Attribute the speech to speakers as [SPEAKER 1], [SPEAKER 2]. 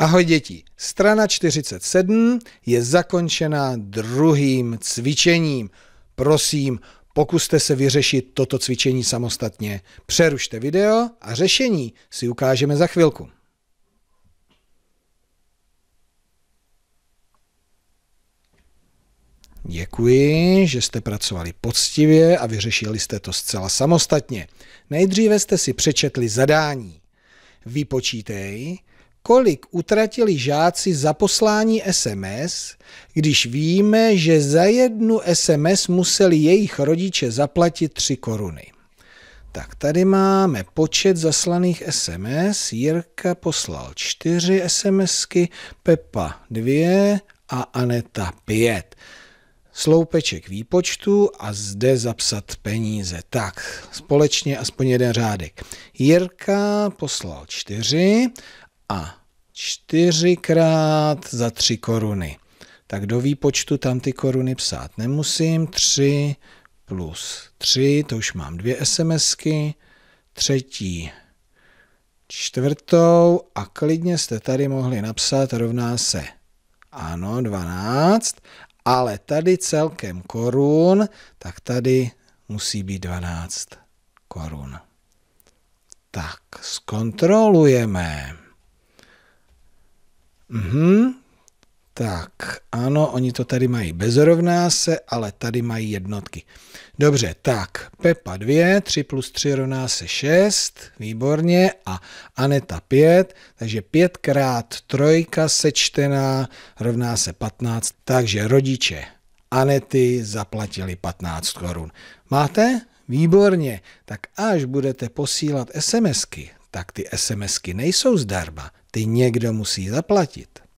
[SPEAKER 1] Ahoj děti, strana 47 je zakončena druhým cvičením. Prosím, pokuste se vyřešit toto cvičení samostatně. Přerušte video a řešení si ukážeme za chvilku. Děkuji, že jste pracovali poctivě a vyřešili jste to zcela samostatně. Nejdříve jste si přečetli zadání. Vypočítej, kolik utratili žáci za poslání SMS, když víme, že za jednu SMS museli jejich rodiče zaplatit 3 koruny. Tak tady máme počet zaslaných SMS. Jirka poslal 4 SMSky, Pepa 2 a Aneta 5. Sloupeček výpočtu a zde zapsat peníze. Tak, společně aspoň jeden řádek. Jirka poslal 4, a čtyřikrát za tři koruny. Tak do výpočtu tam ty koruny psát nemusím. 3 plus 3, to už mám dvě SMSky, třetí čtvrtou a klidně jste tady mohli napsat rovná se ano 12, ale tady celkem korun, tak tady musí být 12 korun. Tak zkontrolujeme. Mm-hmm. Tak, ano, oni to tady mají bezrovná se, ale tady mají jednotky. Dobře, tak, Pepa 2, 3 plus 3 rovná se 6, výborně, a Aneta 5, takže 5 krát 3 sečtená rovná se 15, takže rodiče Anety zaplatili 15 korun. Máte? Výborně, tak až budete posílat SMSky, tak ty SMSky nejsou zdarma ty někdo musí zaplatit.